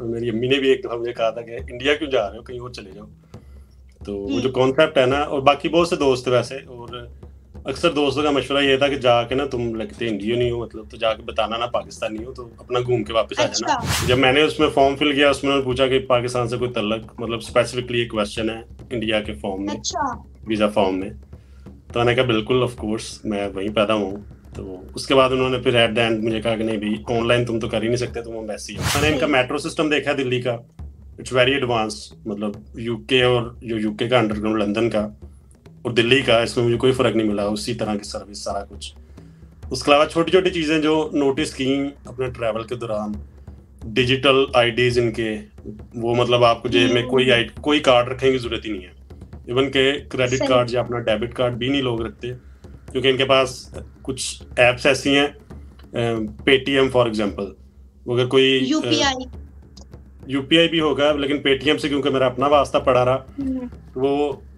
मेरी अम्मी ने भी एक दफा मुझे कहा था कि इंडिया क्यों जा रहे हो कहीं और चले जाओ तो वो जो कॉन्सेप्ट हम्म। है ना और बाकी बहुत से दोस्त वैसे और अक्सर दोस्तों का मशवरा ये था कि जाके ना तुम लगते इंडियन ही हो मतलब तो जाके बताना ना पाकिस्तानी हो तो अपना घूम के वापस आ जाना अच्छा। जब मैंने उसमें फॉर्म फिल किया उसमें उन्होंने पूछा कि पाकिस्तान से कोई तलक मतलब स्पेसिफिकली एक क्वेश्चन है इंडिया के फॉर्म में वीजा अच्छा। फॉर्म में तो मैंने कहा बिल्कुल ऑफ कोर्स मैं वहीं पैदा हुआ हूँ तो उसके बाद उन्होंने फिर एट द एंड मुझे कहा कि नहीं भाई ऑनलाइन तुम तो कर ही नहीं सकते तुम वैसे ही मैंने इनका मेट्रो सिस्टम देखा दिल्ली का इट्स वेरी एडवांस मतलब यूके और जो यूके का अंडरग्राउंड लंदन का और दिल्ली का इसमें मुझे कोई फर्क नहीं मिला उसी तरह की सर्विस सारा कुछ उसके अलावा छोटी छोटी चीज़ें जो नोटिस की अपने ट्रैवल के दौरान डिजिटल आईडीज इनके वो मतलब आपको जेब में कोई आई कोई कार्ड रखने की जरूरत ही नहीं है इवन के क्रेडिट कार्ड या अपना डेबिट कार्ड भी नहीं लोग रखते क्योंकि इनके पास कुछ ऐप्स ऐसी हैं पेटीएम फॉर एग्जांपल अगर कोई यूपीआई यूपीआई भी होगा लेकिन पेटीएम से क्योंकि मेरा अपना वास्ता पड़ा रहा हम्म। वो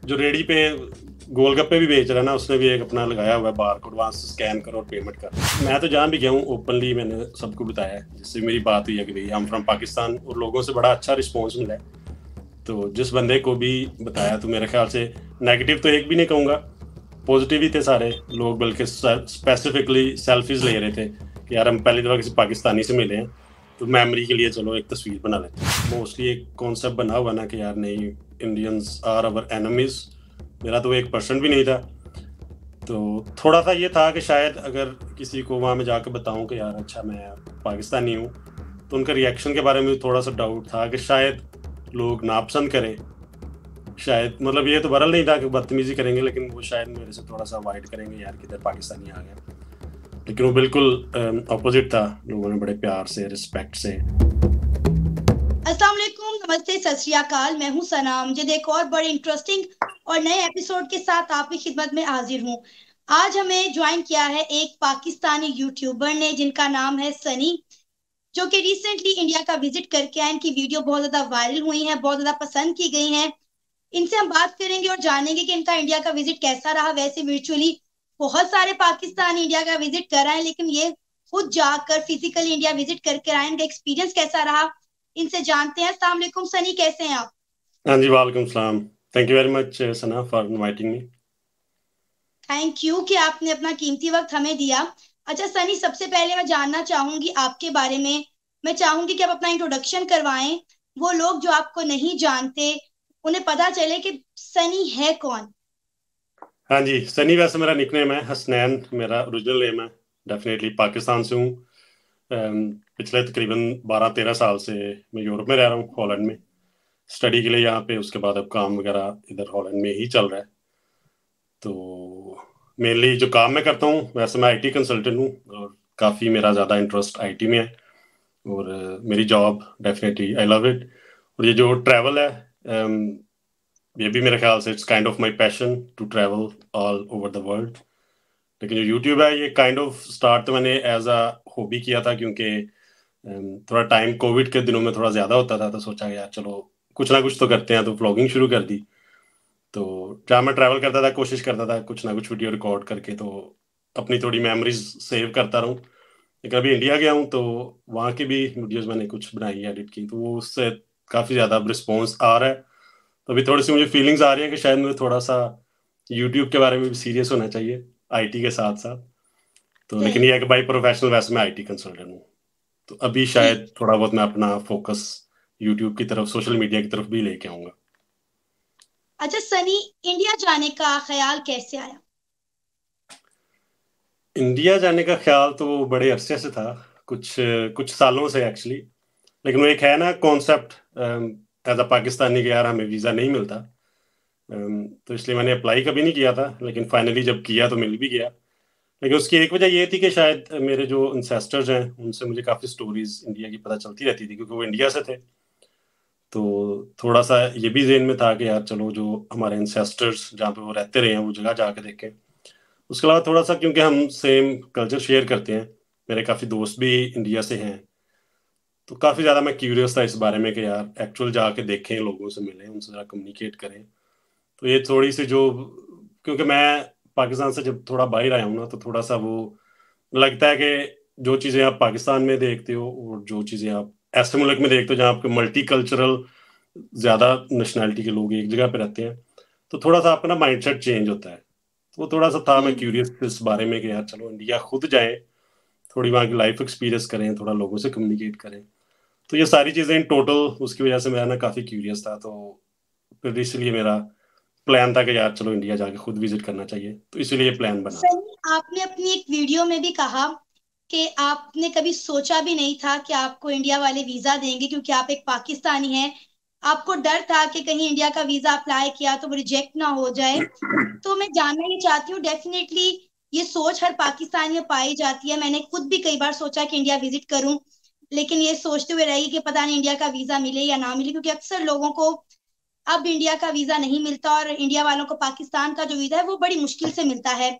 जो रेडी पे गोलगप्पे भी बेच रहा ना उसने भी एक अपना लगाया हुआ है बार कोड वहाँ से स्कैन करो और पेमेंट कर मैं तो जहाँ भी गया हूँ ओपनली मैंने सबको बताया जिससे मेरी बात हुई है कि भाई हम फ्रॉम पाकिस्तान और लोगों से बड़ा अच्छा रिस्पॉन्स मिला है तो जिस बंदे को भी बताया तो मेरे ख्याल से नेगेटिव तो एक भी नहीं कहूँगा पॉजिटिव ही थे सारे लोग बल्कि स्पेसिफिकली सेल्फीज ले रहे थे कि यार हम पहली दफ़ा किसी पाकिस्तानी से मिले हैं तो मेमोरी के लिए चलो एक तस्वीर बना लेते हैं मोस्टली एक कॉन्सेप्ट बना हुआ ना कि यार नहीं इंडियंस आर अवर एनमीज मेरा तो एक पर्सन भी नहीं था तो थोड़ा सा ये था कि शायद अगर किसी को वहाँ में जाकर बताऊँ कि यार अच्छा मैं पाकिस्तानी हूँ तो उनका रिएक्शन के बारे में थोड़ा सा डाउट था कि शायद लोग नापसंद करें शायद मतलब ये तो बरल नहीं था कि बदतमीजी करेंगे लेकिन वो शायद मेरे से थोड़ा सा वाइट करेंगे यार किधर पाकिस्तानी आ गया लेकिन वो बिल्कुल अपोजिट था लोगों ने बड़े प्यार से रिस्पेक्ट से अस्सलाम नमस्ते सत मैं हूँ सना मुझे देखो और बड़े इंटरेस्टिंग और नए एपिसोड के साथ आपकी खिदमत में हाजिर हूँ आज हमें ज्वाइन किया है एक पाकिस्तानी यूट्यूबर ने जिनका नाम है सनी जो कि रिसेंटली इंडिया का विजिट करके आए इनकी वीडियो बहुत ज्यादा वायरल हुई है बहुत ज्यादा पसंद की गई है इनसे हम बात करेंगे और जानेंगे कि इनका इंडिया का विजिट कैसा रहा वैसे वर्चुअली बहुत सारे पाकिस्तान इंडिया का विजिट कर रहे हैं लेकिन ये खुद जाकर फिजिकली इंडिया विजिट करके आए इनका एक्सपीरियंस कैसा रहा इनसे जानते हैं अस्सलाम सनी कैसे हैं आप हाँ जी वालेकुम सलाम thank you very much Sana for inviting me thank you कि आपने अपना कीमती वक्त हमें दिया अच्छा सनी सबसे पहले मैं जानना चाहूंगी आपके बारे में मैं चाहूंगी कि आप अपना इंट्रोडक्शन करवाएं वो लोग जो आपको नहीं जानते उन्हें पता चले कि सनी है कौन हाँ जी सनी वैसे मेरा निकनेम है हसनैन मेरा ओरिजिनल नेम है डेफिनेटली पाकिस्तान से हूँ um, पिछले तकरीबन बारह तेरह साल से मैं यूरोप में रह रहा हूँ हॉलैंड में स्टडी के लिए यहाँ पे उसके बाद अब काम वगैरह इधर हॉलैंड में ही चल रहा है तो मेनली जो काम मैं करता हूँ वैसे मैं आईटी कंसल्टेंट हूँ और काफ़ी मेरा ज़्यादा इंटरेस्ट आईटी में है और मेरी job definitely I love it और ये जो ट्रैवल है um, ये भी मेरे ख्याल से it's kind of my passion to travel all over the world लेकिन जो यूट्यूब है ये काइंड ऑफ स्टार्ट तो मैंने एज अ हॉबी किया था क्योंकि um, थोड़ा टाइम कोविड के दिनों में थोड़ा ज़्यादा होता था तो सोचा यार चलो कुछ ना कुछ तो करते हैं तो व्लॉगिंग शुरू कर दी तो जहाँ मैं ट्रैवल करता था कोशिश करता था कुछ ना कुछ वीडियो रिकॉर्ड करके तो अपनी थोड़ी मेमोरीज सेव करता रहूँ लेकिन अभी इंडिया गया हूँ तो वहाँ की भी वीडियोज़ मैंने कुछ बनाई एडिट की तो वो उससे काफ़ी ज़्यादा अब रिस्पॉन्स आ रहा है तो अभी थोड़ी सी मुझे फीलिंग्स आ रही है कि शायद मुझे थोड़ा सा यूट्यूब के बारे में भी सीरियस होना चाहिए आईटी के साथ साथ तो लेकिन ये कि भाई प्रोफेशनल वैसे मैं आईटी कंसल्टेंट हूँ तो अभी शायद थोड़ा बहुत मैं अपना फोकस यूट्यूब की तरफ सोशल मीडिया की तरफ भी लेके आऊंगा अच्छा सनी इंडिया जाने का ख्याल कैसे आया इंडिया जाने का ख्याल तो बड़े अरसे से था कुछ कुछ सालों से एक्चुअली लेकिन वो एक है ना concept as um, a Pakistani के यार हमें वीज़ा नहीं मिलता um, तो इसलिए मैंने अप्लाई कभी नहीं किया था लेकिन फाइनली जब किया तो मिल भी गया लेकिन उसकी एक वजह ये थी कि शायद मेरे जो इंसेस्टर्स हैं उनसे मुझे काफ़ी स्टोरीज इंडिया की पता चलती रहती थी क्योंकि वो इंडिया से थे तो थोड़ा सा ये भी जेन में था कि यार चलो जो हमारे इंसेस्टर्स जहाँ पे वो रहते रहे हैं वो जगह जाके देखें उसके अलावा थोड़ा सा क्योंकि हम सेम कल्चर शेयर करते हैं मेरे काफ़ी दोस्त भी इंडिया से हैं तो काफ़ी ज़्यादा मैं क्यूरियस था इस बारे में कि यार एक्चुअल जाके देखें लोगों से मिलें उनसे ज़रा कम्युनिकेट करें तो ये थोड़ी सी जो क्योंकि मैं पाकिस्तान से जब थोड़ा बाहर आया हूँ ना तो थोड़ा सा वो लगता है कि जो चीज़ें आप पाकिस्तान में देखते हो और जो चीज़ें आप ऐसे मुल्क में देखते हो जहाँ आपके मल्टी कल्चरल ज़्यादा नेशनैलिटी के लोग एक जगह पर रहते हैं तो थोड़ा सा आपका ना माइंड सेट चेंज होता है तो वो थोड़ा सा था मैं क्यूरियस हम्म। इस बारे में कि यार चलो इंडिया खुद जाए थोड़ी वहाँ की लाइफ एक्सपीरियंस करें थोड़ा लोगों से कम्युनिकेट करें तो ये सारी चीज़ें इन टोटल उसकी वजह से मेरा ना काफ़ी क्यूरियस था तो फिर इसलिए मेरा प्लान था कि यार चलो इंडिया जाके खुद विजिट करना चाहिए तो इसीलिए प्लान बना सर आपने अपनी एक वीडियो में भी कहा कि आपने कभी सोचा भी नहीं था कि आपको इंडिया वाले वीजा देंगे क्योंकि आप एक पाकिस्तानी हैं आपको डर था कि कहीं इंडिया का वीजा अप्लाई किया तो वो रिजेक्ट ना हो जाए तो मैं जानना ही चाहती हूँ डेफिनेटली ये सोच हर पाकिस्तानी में पाई जाती है मैंने खुद भी कई बार सोचा कि इंडिया विजिट करूं लेकिन ये सोचते हुए रहेगी कि पता नहीं इंडिया का वीजा मिले या ना मिले क्योंकि अक्सर लोगों को अब इंडिया का वीजा नहीं मिलता और इंडिया वालों को पाकिस्तान का जो वीजा है वो बड़ी मुश्किल से मिलता है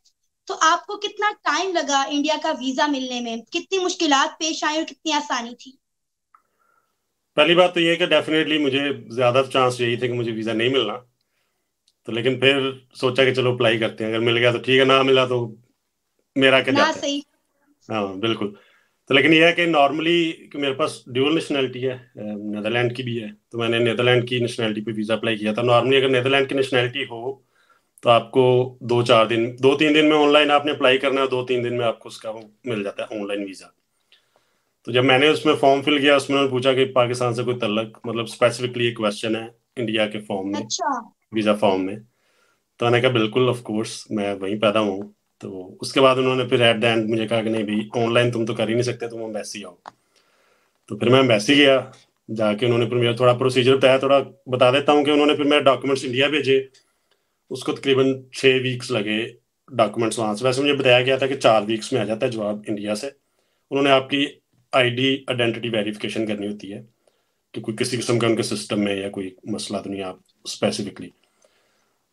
तो आपको कितना टाइम लगा इंडिया का वीजा मिलने में कितनी मुश्किल पेश आई और कितनी आसानी थी पहली बात तो ये कि डेफिनेटली मुझे ज्यादा चांस यही थे कि मुझे वीजा नहीं मिलना तो लेकिन फिर सोचा कि चलो अप्लाई करते हैं अगर मिल गया तो ठीक है ना मिला तो मेरा क्या सही हाँ बिल्कुल तो लेकिन यह है कि नॉर्मली मेरे पास ड्यूअल नेशनैलिटी है नेदरलैंड की भी है तो मैंने नेदरलैंड की नेशनैलिटी पे वीज़ा अप्लाई किया था नॉर्मली अगर नेदरलैंड की नेशनैलिटी हो तो आपको दो चार दिन दो तीन दिन में ऑनलाइन आपने अप्लाई करना है दो तीन दिन में आपको उसका मिल जाता है ऑनलाइन वीज़ा तो जब मैंने उसमें फॉर्म फिल किया उसमें उन्होंने पूछा कि पाकिस्तान से कोई तलक मतलब स्पेसिफिकली एक क्वेश्चन है इंडिया के फॉर्म में अच्छा। वीज़ा फॉर्म में तो मैंने कहा बिल्कुल ऑफकोर्स मैं वहीं पैदा हूँ तो उसके बाद उन्होंने फिर एट द एंड मुझे कहा कि नहीं भाई ऑनलाइन तुम तो कर ही नहीं सकते तुम अम्बेसी आओ तो फिर मैं अम्बेसी गया जाके उन्होंने फिर मेरा थोड़ा प्रोसीजर बताया थोड़ा बता देता हूँ कि उन्होंने फिर मेरे डॉक्यूमेंट्स इंडिया भेजे उसको तकरीबन छः वीक्स लगे डॉक्यूमेंट्स वहाँ से वैसे मुझे बताया गया था कि चार वीक्स में आ जाता है जवाब इंडिया से उन्होंने आपकी आई डी आइडेंटिटी वेरीफिकेशन करनी होती है कि कोई किसी किस्म का उनके सिस्टम में या कोई मसला तो नहीं आप स्पेसिफिकली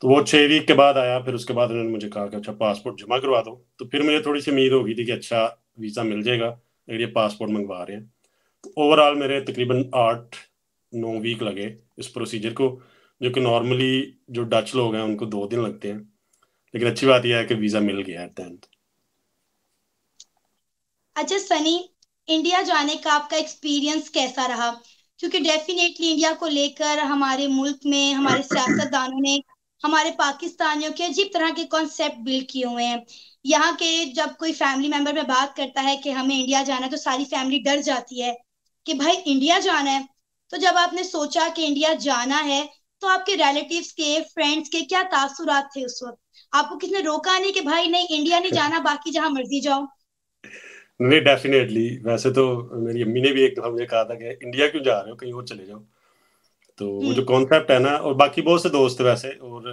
तो वो छह वीक के बाद आया फिर उसके बाद उन्होंने मुझे कहा कि अच्छा पासपोर्ट जमा करवा दो तो फिर मुझे थोड़ी सी उम्मीद हो गई थी कि अच्छा वीज़ा मिल जाएगा अगर ये पासपोर्ट मंगवा रहे हैं तो ओवरऑल मेरे तकरीबन आठ नौ वीक लगे इस प्रोसीजर को जो कि नॉर्मली जो डच लोग हैं उनको दो दिन लगते हैं लेकिन अच्छी बात यह है कि वीज़ा मिल गया एट द अच्छा सनी इंडिया जाने का आपका एक्सपीरियंस कैसा रहा क्योंकि डेफिनेटली इंडिया को लेकर हमारे मुल्क में हमारे सियासतदानों ने हमारे पाकिस्तानियों के अजीब तरह के कॉन्सेप्ट बिल्ड किए हुए हैं यहाँ के जब कोई फैमिली मेंबर में बात करता है कि हमें इंडिया जाना है तो सारी फैमिली डर जाती है कि भाई इंडिया जाना है तो जब आपने सोचा कि इंडिया जाना है तो आपके रिलेटिव्स के फ्रेंड्स के क्या तासुरात थे उस वक्त आपको किसने रोका नहीं कि भाई नहीं इंडिया नहीं जाना बाकी जहां मर्जी जाओ नहीं डेफिनेटली वैसे तो मेरी अम्मी ने भी एक दफा मुझे कहा था कि इंडिया क्यों जा रहे हो कहीं और चले जाओ तो वो हम्म। जो कॉन्सेप्ट है ना और बाकी बहुत से दोस्त वैसे और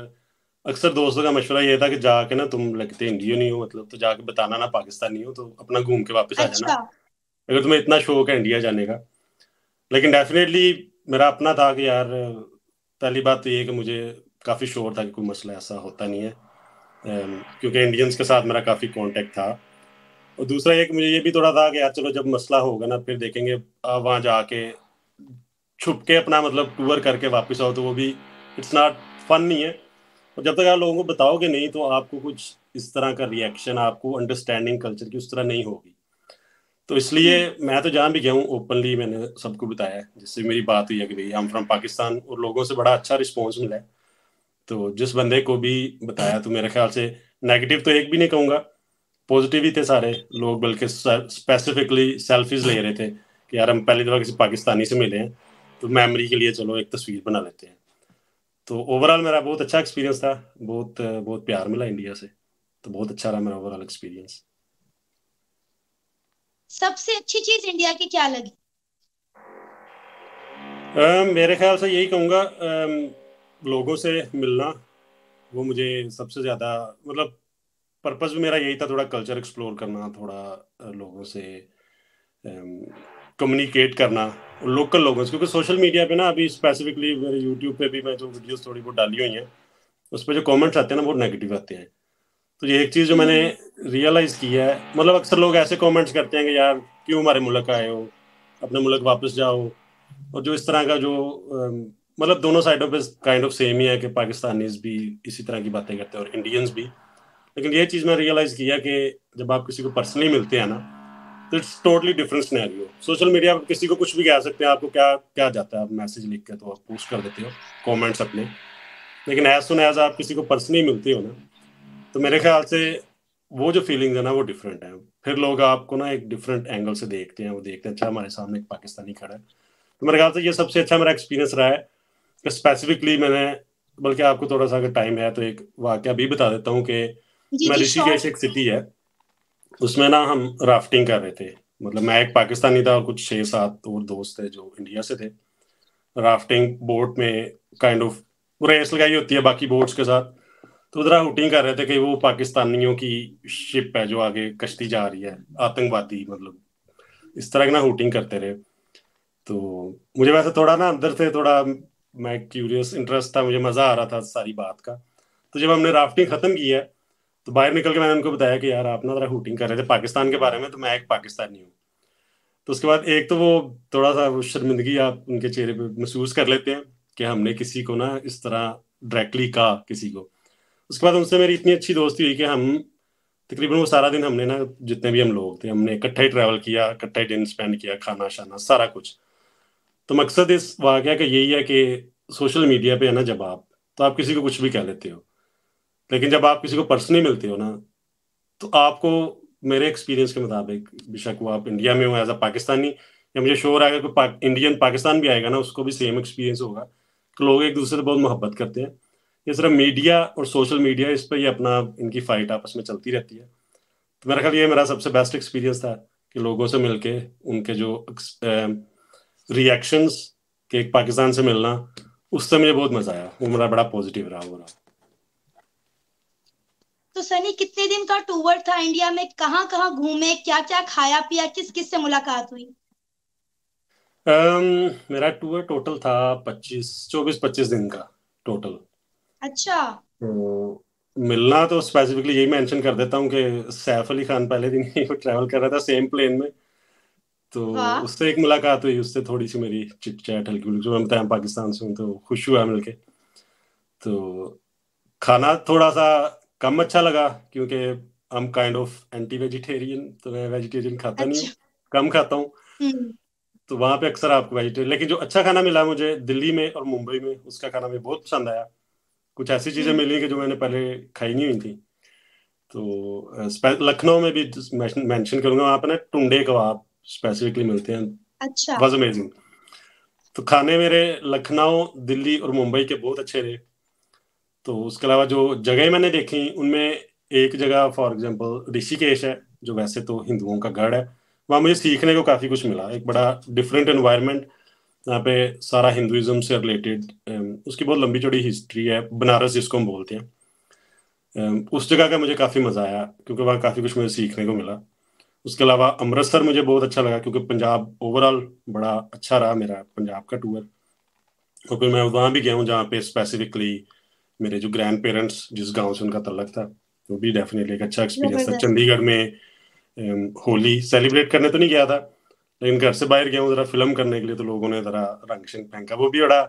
अक्सर दोस्तों का मशवरा ये था कि जाके ना तुम लगते इंडियन नहीं हो मतलब तो जाके बताना ना पाकिस्तानी हो तो अपना घूम के वापस अच्छा। आ जाना अच्छा। अगर तुम्हें इतना शौक है इंडिया जाने का लेकिन डेफिनेटली मेरा अपना था कि यार पहली बात तो ये कि मुझे काफ़ी शोर था कि कोई मसला ऐसा होता नहीं है um, क्योंकि इंडियंस के साथ मेरा काफ़ी कॉन्टेक्ट था और दूसरा एक मुझे ये भी थोड़ा था कि यार चलो जब मसला होगा ना फिर देखेंगे वहाँ जाके छुप के अपना मतलब टूर करके वापस आओ तो वो भी इट्स नॉट फन नहीं है और जब तक आप लोगों को बताओगे नहीं तो आपको कुछ इस तरह का रिएक्शन आपको अंडरस्टैंडिंग कल्चर की उस तरह नहीं होगी तो इसलिए मैं तो जहाँ भी गया हूँ ओपनली मैंने सबको बताया जिससे मेरी बात हुई है कि भाई हम फ्रॉम पाकिस्तान और लोगों से बड़ा अच्छा रिस्पॉन्स मिला है तो जिस बंदे को भी बताया तो मेरे ख्याल से नेगेटिव तो एक भी नहीं कहूँगा पॉजिटिव ही थे सारे लोग बल्कि स्पेसिफिकली सेल्फीज ले रहे थे कि यार हम पहली दफ़ा किसी पाकिस्तानी से मिले हैं तो मेमोरी के लिए चलो एक तस्वीर बना लेते हैं तो ओवरऑल मेरा बहुत अच्छा एक्सपीरियंस था बहुत बहुत प्यार मिला इंडिया से तो बहुत अच्छा रहा मेरा ओवरऑल एक्सपीरियंस सबसे अच्छी चीज इंडिया की क्या लगी आ, मेरे ख्याल से यही कहूँगा लोगों से मिलना वो मुझे सबसे ज़्यादा मतलब पर्पज़ भी मेरा यही था थोड़ा कल्चर एक्सप्लोर करना थोड़ा लोगों से आ, कम्युनिकेट करना लोकल लोगों से क्योंकि सोशल मीडिया पे ना अभी स्पेसिफिकली मेरे यूट्यूब पे भी मैं जो वीडियोस थोड़ी बहुत डाली हुई हैं उस पर जो कमेंट्स आते हैं ना बहुत नेगेटिव आते हैं तो ये एक चीज़ जो मैंने रियलाइज़ हम्म। की है मतलब अक्सर लोग ऐसे कमेंट्स करते हैं कि यार क्यों हमारे मुल्क आए हो अपने मुल्क वापस जाओ और जो इस तरह का जो मतलब दोनों साइडों पे काइंड ऑफ सेम ही है कि पाकिस्तानीज भी इसी तरह की बातें करते हैं और इंडियंस भी लेकिन ये चीज़ मैंने रियलाइज़ किया कि जब आप किसी को पर्सनली मिलते हैं ना तो it's totally different scenario social media पर किसी को कुछ भी कह सकते हैं आपको क्या क्या जाता है आप मैसेज लिख के तो आप पोस्ट कर देते हो कमेंट्स अपने लेकिन एज सुन एज आप किसी को पर्सनली मिलते हो ना तो मेरे ख्याल से वो जो फीलिंग है ना वो डिफरेंट है फिर लोग आपको ना एक डिफरेंट एंगल से देखते हैं वो देखते हैं अच्छा हमारे सामने एक पाकिस्तानी खड़ा है तो मेरे ख्याल से ये सबसे अच्छा मेरा एक्सपीरियंस रहा है कि स्पेसिफिकली मैंने बल्कि आपको थोड़ा सा अगर टाइम है तो एक वाक्य भी बता देता हूँ कि मैं ऋषिकेश एक सिटी है उसमें ना हम राफ्टिंग कर रहे थे मतलब मैं एक पाकिस्तानी था और कुछ छः सात और दोस्त थे जो इंडिया से थे राफ्टिंग बोट में काइंड ऑफ रेस लगाई होती है बाकी बोट्स के साथ तो उधर हुटिंग कर रहे थे कि वो पाकिस्तानियों की शिप है जो आगे कश्ती जा रही है आतंकवादी मतलब इस तरह की ना हुटिंग करते रहे तो मुझे वैसे थोड़ा ना अंदर से थोड़ा मैं क्यूरियस इंटरेस्ट था मुझे मज़ा आ रहा था सारी बात का तो जब हमने राफ्टिंग ख़त्म की है तो बाहर निकल के मैंने उनको बताया कि यार आप ना जरा हुटिंग कर रहे थे पाकिस्तान के बारे में तो मैं एक पाकिस्तानी हूँ तो उसके बाद एक तो वो थोड़ा सा वो शर्मिंदगी आप उनके चेहरे पे महसूस कर लेते हैं कि हमने किसी को ना इस तरह डायरेक्टली कहा किसी को उसके बाद उनसे मेरी इतनी अच्छी दोस्ती हुई कि हम तकरीबन वो सारा दिन हमने ना जितने भी हम लोग थे हमने इकट्ठा ही ट्रैवल किया इकट्ठा ही दिन स्पेंड किया खाना शाना सारा कुछ तो मकसद इस वाक्य का यही है कि सोशल मीडिया पे है ना जब आप तो आप किसी को कुछ भी कह लेते हो लेकिन जब आप किसी को पर्सनली मिलते हो ना तो आपको मेरे एक्सपीरियंस के मुताबिक बेशक वो आप इंडिया में हो एज अ पाकिस्तानी या मुझे शोर आएगा कोई पा, इंडियन पाकिस्तान भी आएगा ना उसको भी सेम एक्सपीरियंस होगा तो लोग एक दूसरे से बहुत मोहब्बत करते हैं ये सिर्फ मीडिया और सोशल मीडिया इस पर ही अपना इनकी फाइट आपस में चलती रहती है तो मेरा ख्याल ये मेरा सबसे बेस्ट एक्सपीरियंस था कि लोगों से मिलके उनके जो रिएक्शंस के एक पाकिस्तान से मिलना उससे मुझे बहुत मजा आया वो मेरा बड़ा पॉजिटिव रहा वो रहा तो सनी कितने दिन का टूर था इंडिया में कहाँ कहाँ घूमे क्या क्या खाया पिया किस किस से मुलाकात हुई um, मेरा टूर टोटल था पच्चीस चौबीस पच्चीस दिन का टोटल अच्छा तो मिलना तो स्पेसिफिकली यही मेंशन कर देता हूँ कि सैफ अली खान पहले दिन ही ट्रैवल कर रहा था सेम प्लेन में तो उससे एक मुलाकात हुई उससे थोड़ी सी मेरी चिट चैट हल्की फुल्की मैं बताया पाकिस्तान से हूँ तो खुश हुआ मिलके तो खाना थोड़ा सा कम अच्छा लगा क्योंकि I am kind of anti vegetarian तो मैं वेजिटेरियन खाता अच्छा। नहीं हूँ अच्छा। कम खाता हूँ हम्म। तो वहां पे अक्सर आपको वेजिटेरियन लेकिन जो अच्छा खाना मिला मुझे दिल्ली में और मुंबई में उसका खाना मुझे बहुत पसंद आया कुछ ऐसी चीजें हम्म। मिली कि जो मैंने पहले खाई नहीं हुई थी तो लखनऊ में भी मेंशन करूंगा वहाँ पर ना टुंडे कबाब स्पेसिफिकली मिलते हैं अच्छा अमेजिंग तो खाने मेरे लखनऊ दिल्ली और मुंबई के बहुत अच्छे रहे तो उसके अलावा जो जगह मैंने देखी उनमें एक जगह फॉर एग्जाम्पल ऋषिकेश है जो वैसे तो हिंदुओं का गढ़ है वहाँ मुझे सीखने को काफ़ी कुछ मिला एक बड़ा डिफरेंट इन्वायरमेंट यहाँ पे सारा हिंदुज़म से रिलेटेड um, उसकी बहुत लंबी चौड़ी हिस्ट्री है बनारस जिसको हम बोलते हैं um, उस जगह का मुझे काफ़ी मज़ा आया क्योंकि वहाँ काफ़ी कुछ मुझे सीखने को मिला उसके अलावा अमृतसर मुझे बहुत अच्छा लगा क्योंकि पंजाब ओवरऑल बड़ा अच्छा रहा मेरा पंजाब का टूर क्योंकि मैं वहाँ भी गया हूँ जहाँ पे स्पेसिफिकली मेरे जो ग्रैंड पेरेंट्स जिस गांव से उनका तलक था वो भी डेफिनेटली एक अच्छा एक्सपीरियंस था चंडीगढ़ में um, होली सेलिब्रेट करने तो नहीं गया था लेकिन घर से बाहर गया हूँ जरा फिल्म करने के लिए तो लोगों ने जरा रंग शंग फेंका वो भी बड़ा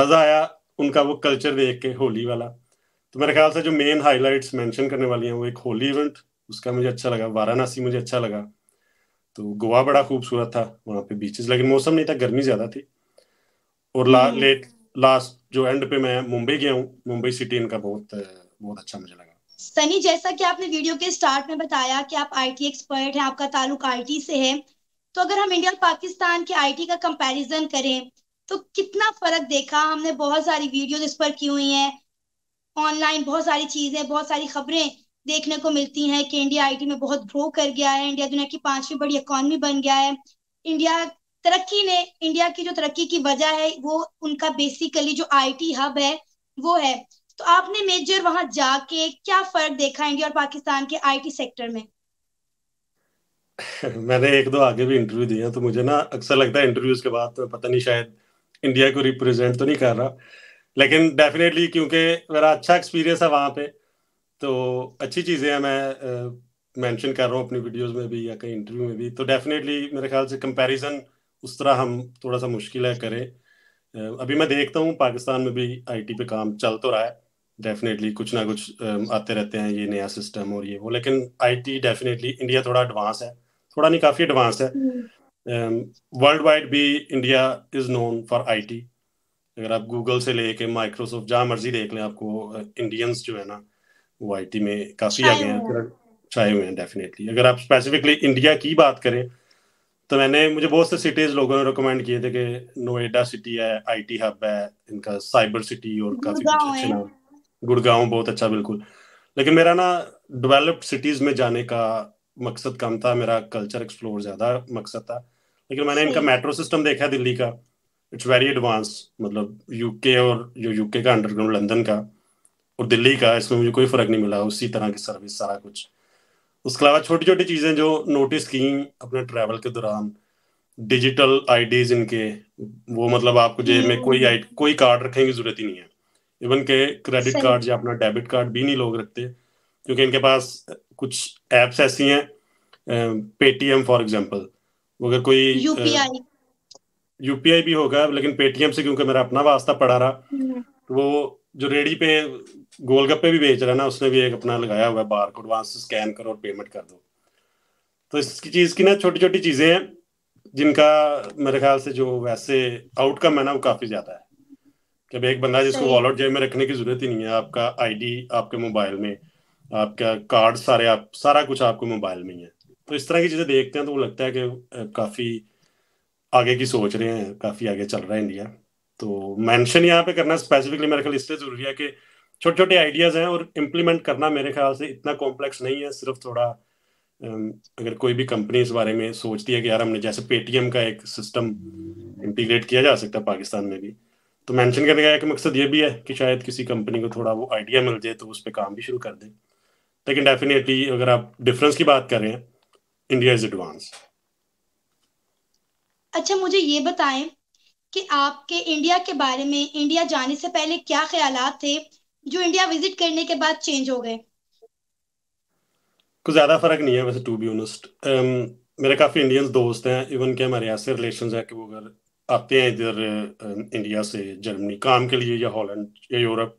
मजा आया उनका वो कल्चर देख के होली वाला तो मेरे ख्याल से जो मेन हाईलाइट्स मेंशन करने वाली हैं वो एक होली इवेंट उसका मुझे अच्छा लगा वाराणसी मुझे अच्छा लगा तो गोवा बड़ा खूबसूरत था वहाँ पे बीचेस लेकिन मौसम नहीं था गर्मी ज्यादा थी और ला, लेट हम्म। लास्ट जो एंड पे मैं मुंबई गया हूँ मुंबई सिटी इनका बहुत बहुत अच्छा मुझे लगा सनी जैसा कि आपने वीडियो के स्टार्ट में बताया कि आप आईटी एक्सपर्ट हैं आपका ताल्लुक आईटी से है तो अगर हम इंडिया और पाकिस्तान के आईटी का कंपैरिजन करें तो कितना फर्क देखा हमने बहुत सारी वीडियोस इस पर की हुई हैं ऑनलाइन बहुत सारी चीजें बहुत सारी खबरें देखने को मिलती हैं कि इंडिया आईटी में बहुत ग्रो कर गया है इंडिया दुनिया की पांचवी बड़ी इकोनॉमी बन गया है इंडिया तरक्की ने इंडिया की जो तरक्की की वजह है वो उनका बेसिकली जो आईटी हब है वो है तो आपने मेजर वहां जाके क्या फर्क देखा इंडिया और पाकिस्तान के आईटी सेक्टर में मैंने एक दो आगे भी इंटरव्यू दिया तो मुझे ना अक्सर लगता है इंटरव्यूज के बाद तो पता नहीं शायद इंडिया को रिप्रेजेंट तो नहीं कर रहा लेकिन डेफिनेटली क्योंकि मेरा अच्छा एक्सपीरियंस है वहां पे तो अच्छी चीज़ें हैं मैं मेंशन कर रहा हूँ अपनी वीडियोस में भी या कहीं इंटरव्यू में भी तो डेफिनेटली मेरे ख्याल से कंपैरिजन उस तरह हम थोड़ा सा मुश्किल है करें अभी मैं देखता हूँ पाकिस्तान में भी आईटी पे काम चल तो रहा है डेफिनेटली कुछ ना कुछ आते रहते हैं ये नया सिस्टम और ये वो लेकिन आईटी डेफिनेटली इंडिया थोड़ा एडवांस है थोड़ा नहीं काफ़ी एडवांस है वर्ल्ड हम्म। वाइड भी India is known for IT अगर आप गूगल से लेके माइक्रोसॉफ्ट जहाँ मर्जी देख लें आपको इंडियंस जो है ना वो आईटी में काफ़ी आगे हैं चाहे हुए हैं डेफिनेटली अगर आप स्पेसिफिकली इंडिया की बात करें तो मैंने मुझे बहुत से सिटीज लोगों ने रिकमेंड किए थे कि नोएडा सिटी है आईटी हब है इनका साइबर सिटी और काफी कुछ अच्छा नाम गुड़गांव बहुत अच्छा बिल्कुल लेकिन मेरा ना डेवलप्ड सिटीज में जाने का मकसद कम था मेरा कल्चर एक्सप्लोर ज्यादा मकसद था लेकिन मैंने इनका मेट्रो सिस्टम देखा दिल्ली का इट्स वेरी एडवांस मतलब यूके और जो यूके का अंडरग्राउंड लंदन का और दिल्ली का इसमें मुझे कोई फर्क नहीं मिला उसी तरह की सर्विस सारा कुछ उसके अलावा छोटी छोटी चीज़ें जो नोटिस की अपने ट्रैवल के दौरान डिजिटल आईडीज इनके वो मतलब आपको जेब में कोई आई हम्म। कोई कार्ड रखने की जरूरत ही नहीं है इवन के क्रेडिट कार्ड या अपना डेबिट कार्ड भी नहीं लोग रखते क्योंकि इनके पास कुछ एप्स ऐसी हैं पेटीएम फॉर एग्जांपल अगर कोई यूपीआई यूपीआई भी होगा लेकिन पेटीएम से क्योंकि मेरा अपना वास्ता पड़ा रहा हम्म। तो वो जो रेडी पे गोलगप्पे भी बेच रहा है ना उसने भी एक अपना लगाया हुआ है बार कोड वहां से स्कैन करो और पेमेंट कर दो तो इसकी चीज की ना छोटी छोटी चीजें हैं जिनका मेरे ख्याल से जो वैसे आउटकम है ना वो काफी ज्यादा है जब एक बंदा जिसको वॉलेट जेब में रखने की जरूरत ही नहीं है आपका आईडी आपके मोबाइल में आपका कार्ड सारे आप सारा कुछ आपके मोबाइल में ही है तो इस तरह की चीजें देखते हैं तो वो लगता है कि काफी आगे की सोच रहे हैं काफी आगे चल रहा है इंडिया तो मेंशन यहाँ पे करना स्पेसिफिकली मेरे ख्याल इसलिए जरूरी है कि छोटे छोटे आइडियाज हैं और इम्प्लीमेंट करना मेरे ख्याल से इतना कॉम्प्लेक्स नहीं है सिर्फ थोड़ा अगर कोई भी कंपनी इस बारे में सोचती है कि यार हमने जैसे पेटीएम का एक सिस्टम इंटीग्रेट किया जा सकता है पाकिस्तान में भी तो मेंशन करने का एक मकसद ये भी है कि शायद किसी कंपनी को थोड़ा वो आइडिया मिल जाए तो उस पर काम भी शुरू कर दें लेकिन डेफिनेटली अगर आप डिफरेंस की बात कर रहे हैं इंडिया इज एडवांस अच्छा मुझे ये बताएं कि आपके इंडिया के बारे में इंडिया जाने से पहले क्या ख्याल थे जो इंडिया विजिट करने के बाद चेंज हो गए कुछ ज्यादा फर्क नहीं है वैसे टू बी ऑनेस्ट मेरे काफी इंडियंस दोस्त हैं इवन के हमारे ऐसे रिलेशन है कि वो अगर आते हैं इधर इंडिया um, से जर्मनी काम के लिए या हॉलैंड या यूरोप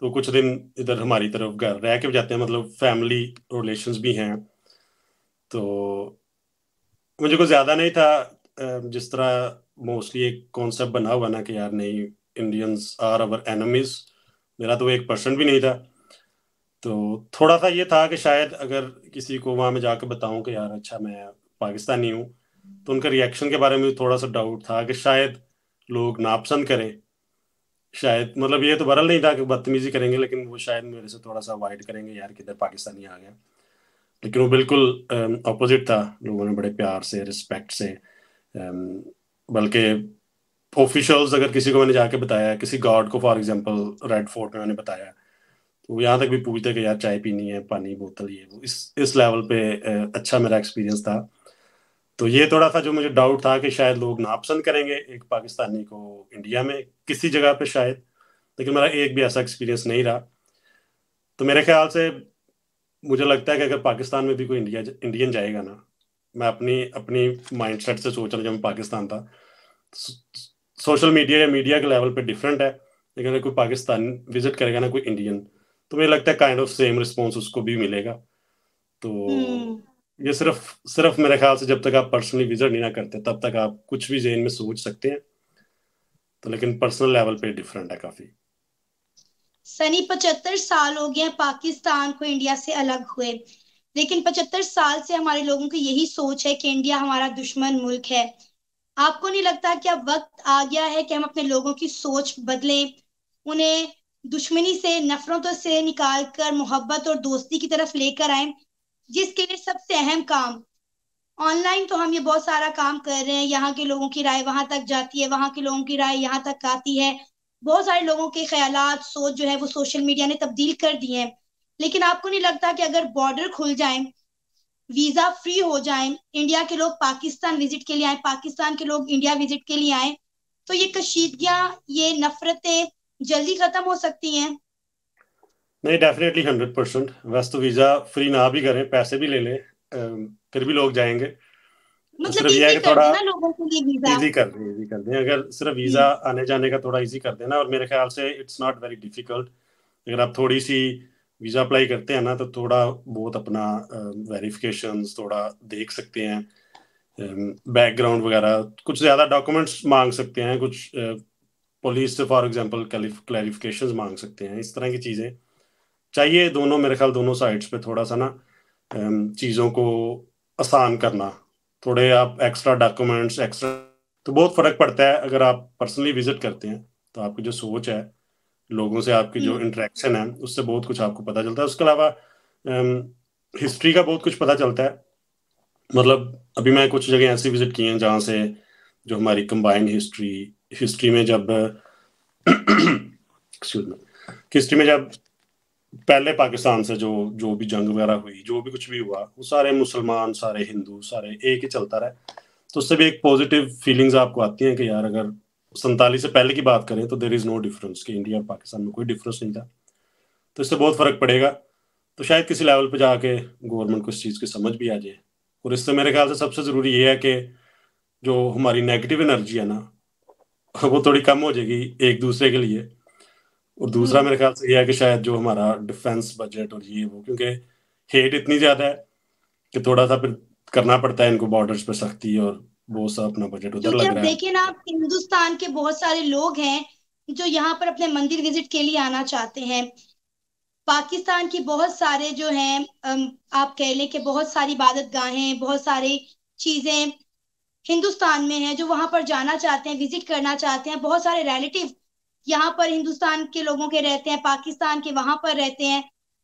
तो कुछ दिन इधर हमारी तरफ घर रह के जाते हैं मतलब फैमिली रिलेशंस भी हैं तो मुझे कुछ ज़्यादा नहीं था um, जिस तरह मोस्टली एक कॉन्सेप्ट बना हुआ ना कि यार नहीं इंडियंस आर अवर एनमीज़ मेरा तो एक परसेंट भी नहीं था तो थोड़ा सा ये था कि शायद अगर किसी को वहाँ में जाकर बताऊं कि यार अच्छा मैं पाकिस्तानी हूँ तो उनका रिएक्शन के बारे में थोड़ा सा डाउट था कि शायद लोग नापसंद करें शायद मतलब ये तो बरल नहीं था कि बदतमीजी करेंगे लेकिन वो शायद मेरे से थोड़ा सा अवॉइड करेंगे यार किधर पाकिस्तानी आ गया लेकिन वो बिल्कुल अपोजिट um, था लोगों ने बड़े प्यार से रिस्पेक्ट से um, बल्कि ऑफिशियल्स अगर किसी को मैंने जाके बताया किसी गार्ड को फॉर एग्जांपल रेड फोर्ट में मैंने बताया तो यहाँ तक भी पूछते कि यार चाय पीनी है पानी बोतल ये वो इस इस लेवल पे अच्छा मेरा एक्सपीरियंस था तो ये थोड़ा सा जो मुझे डाउट था कि शायद लोग नापसंद करेंगे एक पाकिस्तानी को इंडिया में किसी जगह पे शायद लेकिन मेरा एक भी ऐसा एक्सपीरियंस नहीं रहा तो मेरे ख्याल से मुझे लगता है कि अगर पाकिस्तान में भी कोई इंडिया इंडियन जाएगा ना मैं अपनी अपनी माइंडसेट से सोच रहा जब मैं पाकिस्तान था तो सोशल मीडिया या मीडिया के लेवल पे डिफरेंट है लेकिन कोई पाकिस्तान विजिट करेगा ना कोई इंडियन तो मुझे लगता है काइंड ऑफ सेम रिस्पॉन्स उसको भी मिलेगा तो हम्म। ये सिर्फ सिर्फ मेरे ख्याल से जब तक आप पर्सनली विजिट नहीं ना करते तब तक आप कुछ भी जेन में सोच सकते हैं तो लेकिन पर्सनल लेवल पे डिफरेंट है काफी सनी पचहत्तर साल हो गया पाकिस्तान को इंडिया से अलग हुए लेकिन पचहत्तर साल से हमारे लोगों की यही सोच है कि इंडिया हमारा दुश्मन मुल्क है आपको नहीं लगता कि अब वक्त आ गया है कि हम अपने लोगों की सोच बदलें उन्हें दुश्मनी से नफरतों से निकाल कर मोहब्बत और दोस्ती की तरफ लेकर आए जिसके लिए सबसे अहम काम ऑनलाइन तो हम ये बहुत सारा काम कर रहे हैं यहाँ के लोगों की राय वहां तक जाती है वहां के लोगों की राय यहाँ तक आती है बहुत सारे लोगों के ख्याल सोच जो है वो सोशल मीडिया ने तब्दील कर दिए हैं लेकिन आपको नहीं लगता कि अगर बॉर्डर खुल जाए वीजा फ्री हो जाए इंडिया के लोग पाकिस्तान विजिट के लिए आए पाकिस्तान के लोग इंडिया विजिट के लिए आए तो ये कशीदगियां ये नफरतें जल्दी खत्म हो सकती हैं नहीं डेफिनेटली हंड्रेड परसेंट वैसे तो वीजा फ्री ना भी करें पैसे भी ले लें फिर भी लोग जाएंगे मतलब ये कर थोड़ा इजी कर दें इजी कर दें अगर सिर्फ वीजा आने जाने का थोड़ा इजी कर देना और मेरे ख्याल से इट्स नॉट वेरी डिफिकल्ट अगर आप थोड़ी सी वीज़ा अप्लाई करते हैं ना तो थोड़ा बहुत अपना वेरिफिकेशन थोड़ा देख सकते हैं बैकग्राउंड वगैरह कुछ ज़्यादा डॉक्यूमेंट्स मांग सकते हैं कुछ पुलिस से फॉर एग्जांपल क्लैरिफिकेशन मांग सकते हैं इस तरह की चीज़ें चाहिए दोनों मेरे ख्याल दोनों साइड्स पे थोड़ा सा ना चीज़ों को आसान करना थोड़े आप एक्स्ट्रा डॉक्यूमेंट्स एक्स्ट्रा तो बहुत फ़र्क पड़ता है अगर आप पर्सनली विजिट करते हैं तो आपकी जो सोच है लोगों से आपकी जो इंटरेक्शन हम्म। है उससे बहुत कुछ आपको पता चलता है उसके अलावा हिस्ट्री का बहुत कुछ पता चलता है मतलब अभी मैं कुछ जगह ऐसी विजिट की हैं जहाँ से जो हमारी कंबाइंड हिस्ट्री हिस्ट्री में जब हिस्ट्री में जब पहले पाकिस्तान से जो जो भी जंग वगैरह हुई जो भी कुछ भी हुआ वो सारे मुसलमान सारे हिंदू सारे एक ही चलता रहा तो उससे भी एक पॉजिटिव फीलिंग्स आपको आती हैं कि यार अगर सैतालीस से पहले की बात करें तो देर इज़ नो डिफरेंस कि इंडिया और पाकिस्तान में कोई डिफरेंस नहीं था तो इससे बहुत फ़र्क पड़ेगा तो शायद किसी लेवल पर जाके गवर्नमेंट को इस चीज़ की समझ भी आ जाए और इससे मेरे ख्याल से सबसे ज़रूरी ये है कि जो हमारी नेगेटिव एनर्जी है ना वो थोड़ी कम हो जाएगी एक दूसरे के लिए और दूसरा हम्म। मेरे ख्याल से यह है कि शायद जो हमारा डिफेंस बजट और ये वो क्योंकि हेट इतनी ज़्यादा है कि थोड़ा सा फिर करना पड़ता है इनको बॉर्डर्स पर सख्ती और वो सा अपना बजट उधर लग रहा है देखिए ना हिंदुस्तान के बहुत सारे लोग हैं जो यहाँ पर अपने मंदिर विजिट के लिए आना चाहते हैं पाकिस्तान की बहुत सारे जो हैं आप कह लें कि बहुत सारी इबादत गाहें बहुत सारी चीजें हिंदुस्तान में हैं जो वहां पर जाना चाहते हैं विजिट करना चाहते हैं बहुत सारे रिलेटिव यहाँ पर हिंदुस्तान के लोगों के रहते हैं पाकिस्तान के वहां पर रहते हैं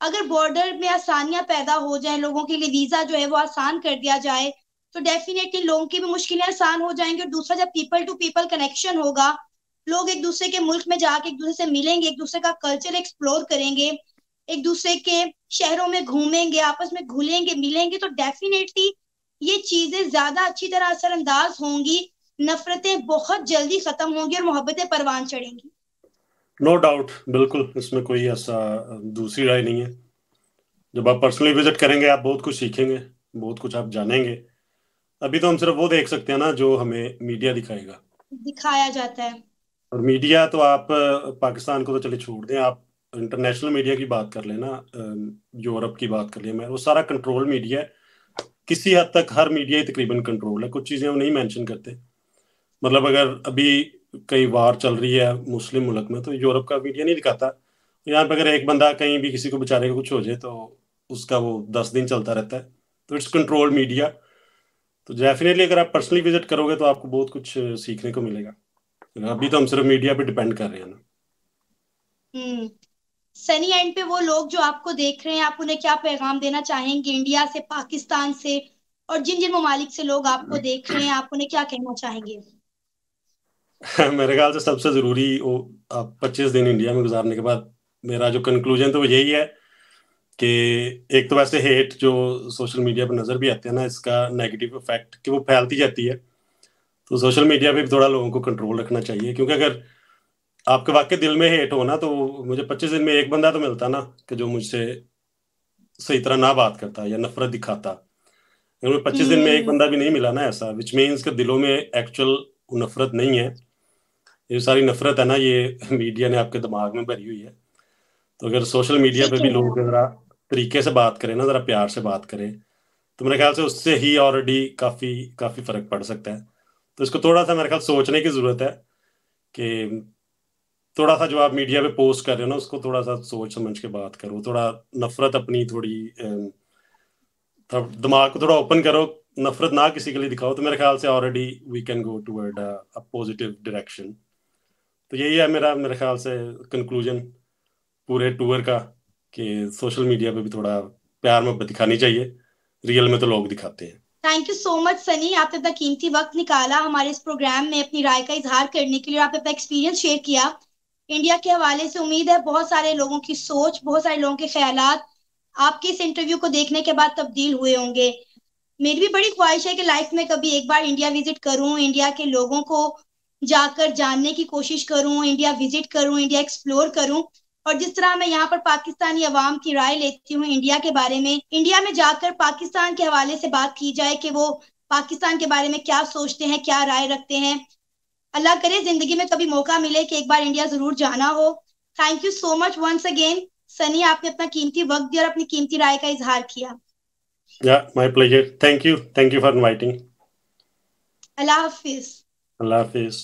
अगर बॉर्डर में आसानियां पैदा हो जाए लोगों के लिए वीजा जो है वो आसान कर दिया जाए तो डेफिनेटली लोगों की भी मुश्किलें आसान हो जाएंगी और दूसरा जब पीपल टू पीपल कनेक्शन होगा लोग एक दूसरे के मुल्क में जाके एक दूसरे से मिलेंगे एक दूसरे का कल्चर एक्सप्लोर करेंगे एक दूसरे के शहरों में घूमेंगे आपस में घुलेंगे मिलेंगे तो डेफिनेटली ये चीजें ज्यादा अच्छी तरह असरअंदाज होंगी नफरतें बहुत जल्दी खत्म होंगी और मोहब्बतें परवान चढ़ेंगी नो डाउट बिल्कुल इसमें कोई ऐसा दूसरी राय नहीं है जब आप पर्सनली विजिट करेंगे आप बहुत कुछ सीखेंगे बहुत कुछ आप जानेंगे अभी तो हम सिर्फ वो देख सकते हैं ना जो हमें मीडिया दिखाएगा दिखाया जाता है और मीडिया तो आप पाकिस्तान को तो चले छोड़ दें आप इंटरनेशनल मीडिया की बात कर लेना यूरोप की बात कर लिया मैं वो सारा कंट्रोल मीडिया है किसी हद तक हर मीडिया ही तकरीबन कंट्रोल है कुछ चीज़ें हम नहीं मेंशन करते मतलब अगर अभी कई वार चल रही है मुस्लिम मुल्क में तो यूरोप का मीडिया नहीं दिखाता यहाँ पर अगर एक बंदा कहीं भी किसी को बेचारे को कुछ हो जाए तो उसका वो दस दिन चलता रहता है तो इट्स कंट्रोल मीडिया तो डेफिनेटली अगर आप पर्सनली विजिट करोगे तो आपको बहुत कुछ सीखने को मिलेगा अभी तो हम सिर्फ मीडिया पे डिपेंड कर रहे हैं ना सनी हम्म। एंड पे वो लोग जो आपको देख रहे हैं आप उन्हें क्या पैगाम देना चाहेंगे इंडिया से पाकिस्तान से और जिन जिन ममालिक से लोग आपको हम्म। देख रहे हैं आप उन्हें क्या कहना चाहेंगे मेरे ख्याल से सबसे जरूरी वो आप पच्चीस दिन इंडिया में गुजारने के बाद मेरा जो कंक्लूजन तो वो यही है कि एक तो वैसे हेट जो सोशल मीडिया पर नज़र भी आते हैं ना इसका नेगेटिव इफेक्ट कि वो फैलती जाती है तो सोशल मीडिया पे भी थोड़ा लोगों को कंट्रोल रखना चाहिए क्योंकि अगर आपके वाकई दिल में हेट हो ना तो मुझे पच्चीस दिन में एक बंदा तो मिलता ना कि जो मुझसे सही तरह ना बात करता या नफरत दिखाता मुझे पच्चीस दिन में एक हम्म। बंदा भी नहीं मिला ना ऐसा विच मीन्स के दिलों में एक्चुअल नफरत नहीं है ये सारी नफरत है ना ये मीडिया ने आपके दिमाग में भरी हुई है तो अगर सोशल मीडिया पे भी लोग तरीके से बात करें ना ज़रा प्यार से बात करें तो मेरे ख्याल से उससे ही ऑलरेडी काफ़ी काफ़ी फ़र्क पड़ सकता है तो इसको थोड़ा सा मेरे ख्याल सोचने की ज़रूरत है कि थोड़ा सा जो आप मीडिया पे पोस्ट कर रहे हो ना उसको थोड़ा सा सोच समझ के बात करो थोड़ा नफरत अपनी थोड़ी दिमाग को थोड़ा ओपन करो नफरत ना किसी के लिए दिखाओ तो मेरे ख्याल से already we can go toward a positive direction तो यही है मेरा मेरे ख्याल से कंक्लूजन पूरे टूर का कि सोशल मीडिया पे भी थोड़ा प्यार में दिखानी चाहिए रियल में तो लोग दिखाते हैं thank you so much Sunny आपने इतना कीमती वक्त निकाला हमारे इस प्रोग्राम में अपनी राय का इजहार करने के लिए आपने अपना एक्सपीरियंस शेयर किया इंडिया के हवाले से उम्मीद है बहुत सारे लोगों की सोच बहुत सारे लोगों के ख्याल आपके इस इंटरव्यू को देखने के बाद तब्दील हुए होंगे मेरी भी बड़ी ख्वाहिश है कि लाइफ में कभी एक बार इंडिया विजिट करूं इंडिया के लोगों को जाकर जानने की कोशिश करूं इंडिया विजिट करूं इंडिया एक्सप्लोर करूं और जिस तरह मैं यहाँ पर पाकिस्तानी अवाम की राय लेती हूँ इंडिया के बारे में इंडिया में जाकर पाकिस्तान के हवाले से बात की जाए कि वो पाकिस्तान के बारे में क्या सोचते हैं क्या राय रखते हैं अल्लाह करे जिंदगी में कभी मौका मिले कि एक बार इंडिया जरूर जाना हो thank you so much once again Sunny आपने अपना कीमती वक्त दिया और अपनी कीमती राय का इजहार किया my pleasure thank you thank you for inviting अल्लाह हाफिज अल्लाह हाफिज